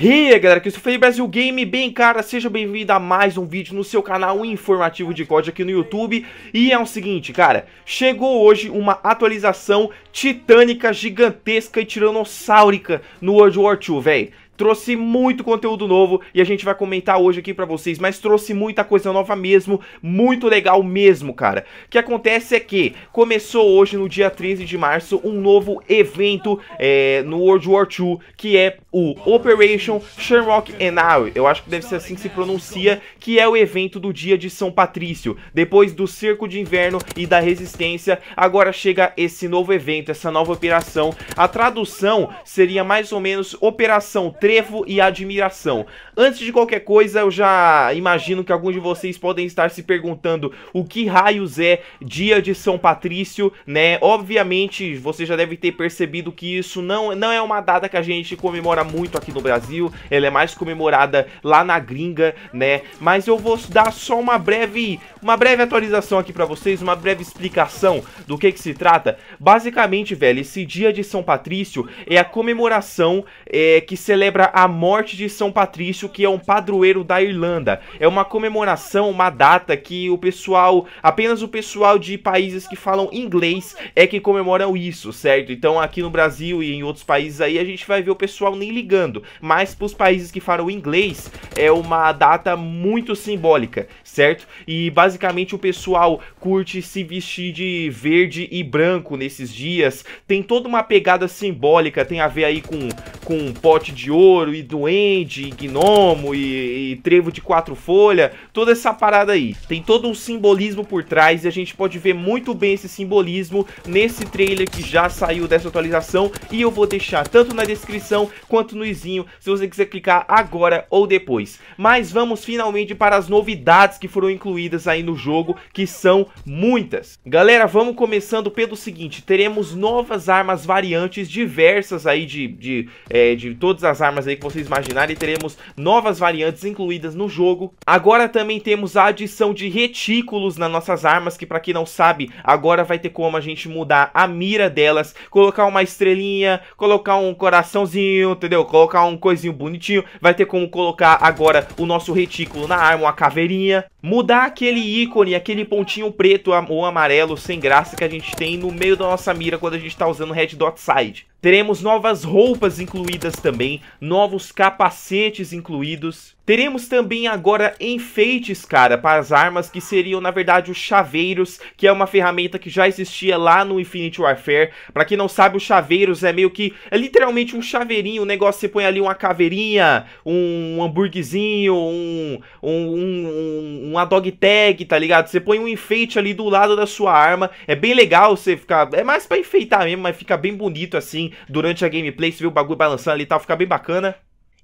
E aí galera, Christopher é Brasil Game, bem cara, seja bem-vindo a mais um vídeo no seu canal informativo de código aqui no YouTube E é o seguinte, cara, chegou hoje uma atualização titânica, gigantesca e tirannossáurica no World War 2, velho trouxe muito conteúdo novo e a gente vai comentar hoje aqui para vocês, mas trouxe muita coisa nova mesmo, muito legal mesmo, cara. O que acontece é que começou hoje, no dia 13 de março, um novo evento é, no World War II, que é o Operation Shamrock Enal, eu acho que deve ser assim que se pronuncia, que é o evento do dia de São Patrício. Depois do Cerco de Inverno e da Resistência, agora chega esse novo evento, essa nova operação. A tradução seria mais ou menos Operação 3, trevo e admiração. Antes de qualquer coisa, eu já imagino que alguns de vocês podem estar se perguntando o que raios é Dia de São Patrício, né? Obviamente, você já deve ter percebido que isso não, não é uma data que a gente comemora muito aqui no Brasil, ela é mais comemorada lá na gringa, né? Mas eu vou dar só uma breve, uma breve atualização aqui para vocês, uma breve explicação do que que se trata. Basicamente, velho, esse Dia de São Patrício é a comemoração é, que celebra celebra a morte de São Patrício, que é um padroeiro da Irlanda. É uma comemoração, uma data que o pessoal, apenas o pessoal de países que falam inglês é que comemoram isso, certo? Então aqui no Brasil e em outros países aí a gente vai ver o pessoal nem ligando, mas para os países que falam inglês é uma data muito simbólica, certo? E basicamente o pessoal curte se vestir de verde e branco nesses dias. Tem toda uma pegada simbólica, tem a ver aí com com um pote de ouro besouro, e duende, e gnomo, e, e trevo de quatro folhas, toda essa parada aí. Tem todo um simbolismo por trás e a gente pode ver muito bem esse simbolismo nesse trailer que já saiu dessa atualização e eu vou deixar tanto na descrição quanto no izinho se você quiser clicar agora ou depois. Mas vamos finalmente para as novidades que foram incluídas aí no jogo, que são muitas. Galera, vamos começando pelo seguinte, teremos novas armas variantes diversas aí de, de, é, de todas as armas armas aí que vocês imaginarem, teremos novas variantes incluídas no jogo. Agora também temos a adição de retículos nas nossas armas, que para quem não sabe, agora vai ter como a gente mudar a mira delas, colocar uma estrelinha, colocar um coraçãozinho, entendeu? Colocar um coisinho bonitinho, vai ter como colocar agora o nosso retículo na arma, uma caveirinha, mudar aquele ícone, aquele pontinho preto ou amarelo sem graça que a gente tem no meio da nossa mira quando a gente tá usando o Red Dot Side. Teremos novas roupas incluídas também, novos capacetes incluídos. Teremos também agora enfeites, cara, para as armas que seriam, na verdade, os chaveiros, que é uma ferramenta que já existia lá no Infinity Warfare. Para quem não sabe, os chaveiros é meio que, é literalmente um chaveirinho, o um negócio, você põe ali uma caveirinha, um hamburguezinho, um, um, um, uma dog tag, tá ligado? Você põe um enfeite ali do lado da sua arma, é bem legal você ficar, é mais para enfeitar mesmo, mas fica bem bonito assim durante a gameplay, você vê o bagulho balançando ali e tal, fica bem bacana.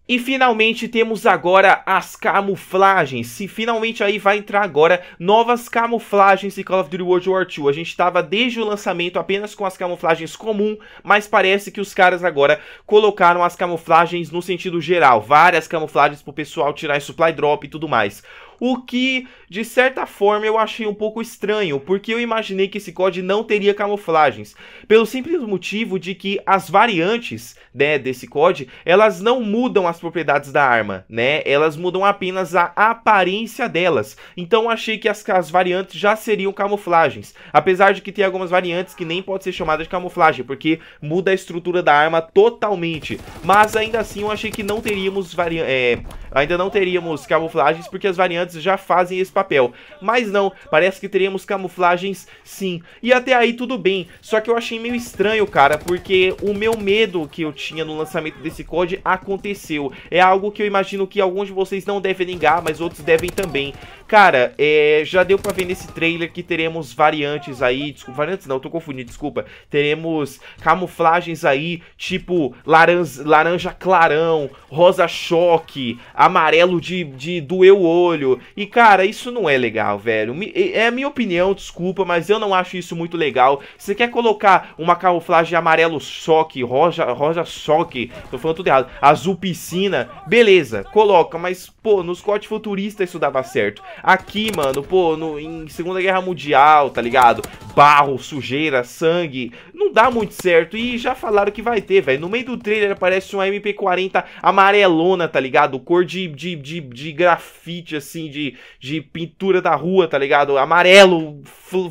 E finalmente temos agora as camuflagens. Se finalmente aí vai entrar agora novas camuflagens de Call of Duty World War II. A gente estava desde o lançamento apenas com as camuflagens comum, mas parece que os caras agora colocaram as camuflagens no sentido geral, várias camuflagens pro pessoal tirar em supply drop e tudo mais o que de certa forma eu achei um pouco estranho, porque eu imaginei que esse COD não teria camuflagens, pelo simples motivo de que as variantes né, desse COD, elas não mudam as propriedades da arma, né? Elas mudam apenas a aparência delas. Então achei que as, as variantes já seriam camuflagens, apesar de que tem algumas variantes que nem pode ser chamada de camuflagem, porque muda a estrutura da arma totalmente. Mas ainda assim eu achei que não teríamos é, ainda não teríamos camuflagens porque as variantes já fazem esse papel. Mas não, parece que teremos camuflagens sim. E até aí tudo bem, só que eu achei meio estranho, cara, porque o meu medo que eu tinha no lançamento desse COD aconteceu. É algo que eu imagino que alguns de vocês não devem ligar, mas outros devem também. Cara, é, já deu pra ver nesse trailer que teremos variantes aí, desculpa, variantes não, tô confundindo, desculpa. Teremos camuflagens aí, tipo laranja, laranja clarão, rosa choque, amarelo de, de doer o olho. E cara, isso não é legal, velho. É, é a minha opinião, desculpa, mas eu não acho isso muito legal. Você quer colocar uma camuflagem amarelo choque, rosa, rosa choque, tô falando tudo errado, azul piscina, beleza, coloca, mas pô, nos cortes futuristas isso dava certo. Aqui, mano, pô, no, em Segunda Guerra Mundial, tá ligado? Barro, sujeira, sangue. Não dá muito certo. E já falaram que vai ter, velho. No meio do trailer aparece uma MP40 amarelona, tá ligado? Cor de, de, de, de grafite, assim, de, de pintura da rua, tá ligado? Amarelo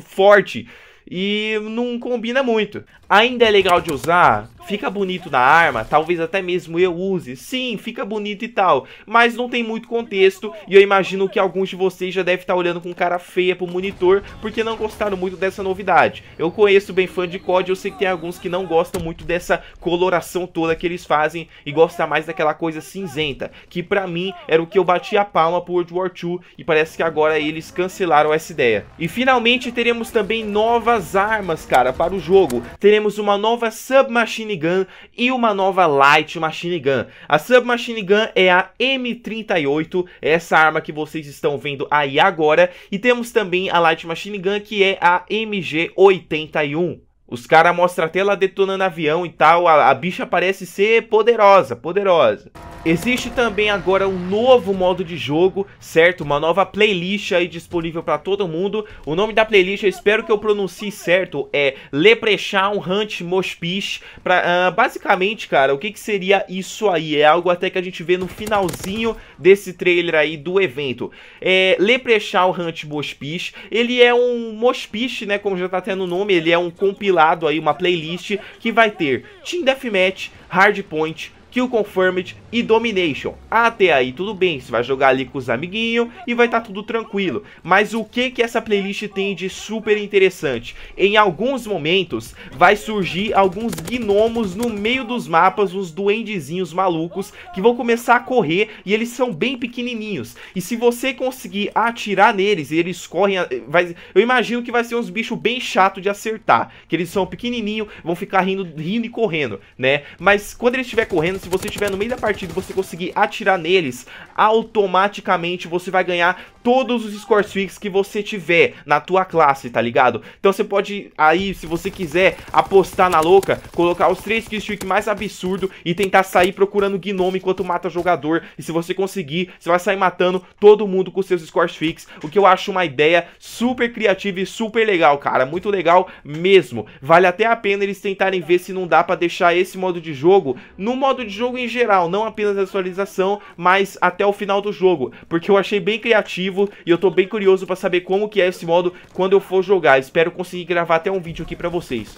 forte. E não combina muito. Ainda é legal de usar? Fica bonito na arma, talvez até mesmo eu use. Sim, fica bonito e tal, mas não tem muito contexto e eu imagino que alguns de vocês já devem estar tá olhando com cara feia pro monitor porque não gostaram muito dessa novidade. Eu conheço bem fã de COD, eu sei que tem alguns que não gostam muito dessa coloração toda que eles fazem e gostam mais daquela coisa cinzenta, que pra mim era o que eu bati a palma pro World War II e parece que agora eles cancelaram essa ideia. E finalmente teremos também novas armas, cara, para o jogo. Teremos uma nova Submachine Gun e uma nova Light Machine Gun. A Submachine Gun é a M38, é essa arma que vocês estão vendo aí agora, e temos também a Light Machine Gun que é a MG81. Os caras mostram até ela detonando avião e tal. A, a, bicha parece ser poderosa, poderosa. Existe também agora um novo modo de jogo, certo? Uma nova playlist aí disponível para todo mundo. O nome da playlist, eu espero que eu pronuncie certo, é Leprechaun Hunt Mospish. Pra, uh, basicamente, cara, o que, que seria isso aí? É algo até que a gente vê no finalzinho desse trailer aí do evento. É, Leprechaun Hunt Mospish, ele é um Mospish, né? Como já tá tendo o nome, ele é um compilado aí uma playlist que vai ter Team Deathmatch, Hardpoint, Kill Confirmed e Domination. Até aí tudo bem, você vai jogar ali com os amiguinhos e vai estar tá tudo tranquilo. Mas o que que essa playlist tem de super interessante? Em alguns momentos vai surgir alguns gnomos no meio dos mapas, uns duendezinhos malucos que vão começar a correr e eles são bem pequenininhos. E se você conseguir atirar neles e eles correm, vai, eu imagino que vai ser uns bichos bem chato de acertar, que eles são pequenininho, vão ficar rindo, rindo e correndo, né? Mas quando ele estiver correndo, se você estiver no meio da partida e você conseguir atirar neles, automaticamente você vai ganhar todos os scores fixos que você tiver na tua classe, tá ligado? Então você pode aí, se você quiser apostar na louca, colocar os três killstreak mais absurdo e tentar sair procurando gnome enquanto mata jogador. E se você conseguir, você vai sair matando todo mundo com seus scores fixos, o que eu acho uma ideia super criativa e super legal, cara. Muito legal mesmo. Vale até a pena eles tentarem ver se não dá pra deixar esse modo de jogo no modo de jogo em geral, não apenas a atualização, mas até o final do jogo, porque eu achei bem criativo e eu tô bem curioso pra saber como que é esse modo quando eu for jogar. Espero conseguir gravar até um vídeo aqui pra vocês.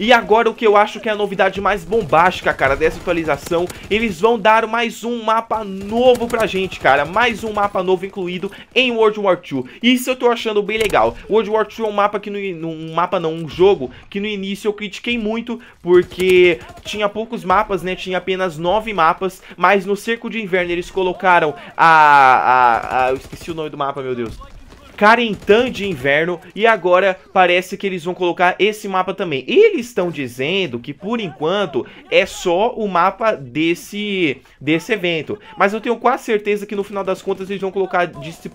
E agora o que eu acho que é a novidade mais bombástica, cara, dessa atualização, eles vão dar mais um mapa novo pra gente, cara. Mais um mapa novo incluído em World War II. Isso eu tô achando bem legal. World War II é um mapa que no... Um mapa não, um jogo que no início eu critiquei muito porque tinha poucos mapas, né? Tinha apenas nove mapas, mas no Cerco de Inverno eles colocaram a... a, a eu esqueci o nome do mapa, meu Deus. Carentan de Inverno e agora parece que eles vão colocar esse mapa também. Eles estão dizendo que por enquanto é só o mapa desse, desse evento, mas eu tenho quase certeza que no final das contas eles vão colocar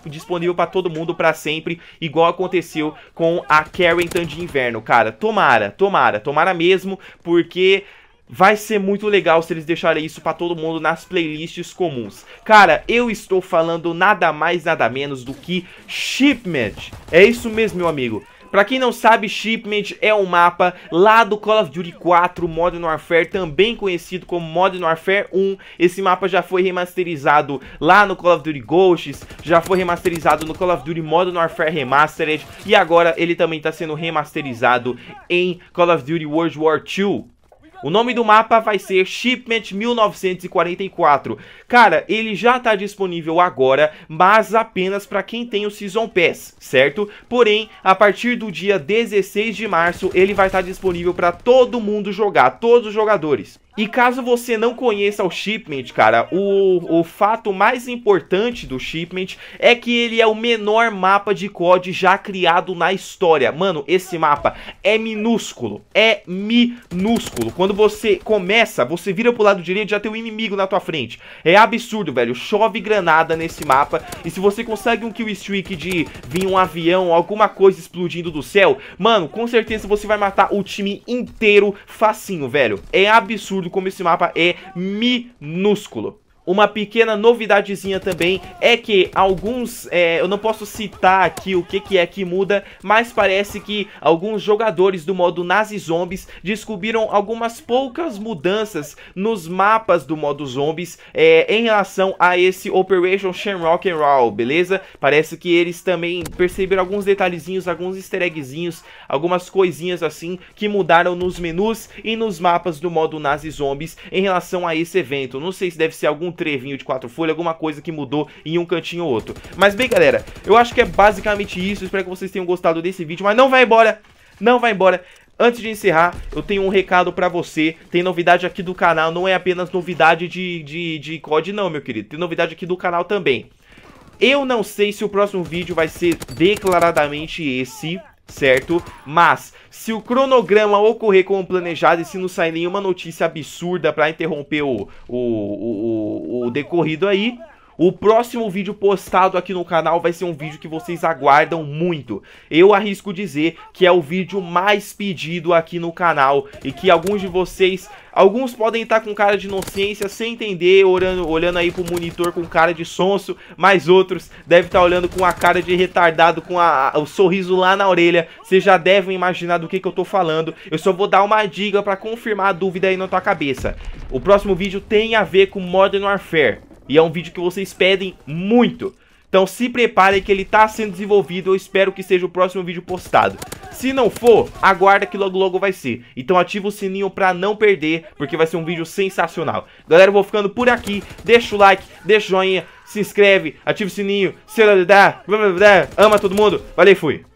disponível para todo mundo para sempre, igual aconteceu com a Carentan de Inverno. Cara, tomara, tomara, tomara mesmo, porque Vai ser muito legal se eles deixarem isso para todo mundo nas playlists comuns. Cara, eu estou falando nada mais nada menos do que Shipment. É isso mesmo, meu amigo. Pra quem não sabe, Shipment é um mapa lá do Call of Duty 4 Modern Warfare, também conhecido como Modern Warfare 1. Esse mapa já foi remasterizado lá no Call of Duty Ghosts, já foi remasterizado no Call of Duty Modern Warfare Remastered e agora ele também está sendo remasterizado em Call of Duty World War 2. O nome do mapa vai ser Shipment 1944. Cara, ele já tá disponível agora, mas apenas para quem tem o Season Pass, certo? Porém, a partir do dia 16 de março, ele vai estar tá disponível para todo mundo jogar, todos os jogadores. E caso você não conheça o Shipment, cara, o, o fato mais importante do Shipment é que ele é o menor mapa de COD já criado na história. Mano, esse mapa é minúsculo, é minúsculo. Quando quando você começa, você vira pro lado direito já tem um inimigo na tua frente. É absurdo, velho. Chove granada nesse mapa. E se você consegue um kill streak de vir um avião, alguma coisa explodindo do céu, mano, com certeza você vai matar o time inteiro facinho, velho. É absurdo como esse mapa é minúsculo. Uma pequena novidadezinha também é que alguns, é, eu não posso citar aqui o que, que é que muda, mas parece que alguns jogadores do modo Nazi Zombies descobriram algumas poucas mudanças nos mapas do modo Zombies é, em relação a esse Operation Shamrock and Roll, beleza? Parece que eles também perceberam alguns detalhezinhos, alguns easter eggzinhos, algumas coisinhas assim que mudaram nos menus e nos mapas do modo Nazi Zombies em relação a esse evento. Não sei se deve ser algum trevinho de quatro folhas, alguma coisa que mudou em um cantinho ou outro. Mas bem, galera, eu acho que é basicamente isso. espero que vocês tenham gostado desse vídeo, mas não vai embora, não vai embora. Antes de encerrar, eu tenho um recado pra você. Tem novidade aqui do canal, não é apenas novidade de, de, de COD não, meu querido. Tem novidade aqui do canal também. Eu não sei se o próximo vídeo vai ser declaradamente esse, certo? Mas, se o cronograma ocorrer como planejado e se não sair nenhuma notícia absurda para interromper o, o, o, o decorrido aí, o próximo vídeo postado aqui no canal vai ser um vídeo que vocês aguardam muito. Eu arrisco dizer que é o vídeo mais pedido aqui no canal e que alguns de vocês Alguns podem estar com cara de inocência, sem entender, olhando, olhando aí pro monitor com cara de sonso, mas outros devem estar olhando com a cara de retardado, com a, o sorriso lá na orelha. Vocês já devem imaginar do que, que eu tô falando. Eu só vou dar uma dica para confirmar a dúvida aí na tua cabeça. O próximo vídeo tem a ver com Modern Warfare. E é um vídeo que vocês pedem muito. Então se preparem que ele está sendo desenvolvido, eu espero que seja o próximo vídeo postado. Se não for, aguarda que logo logo vai ser. Então ativa o sininho para não perder, porque vai ser um vídeo sensacional. Galera, eu vou ficando por aqui. Deixa o like, deixa o joinha, se inscreve, ativa o sininho, se ama todo mundo. Valeu, fui.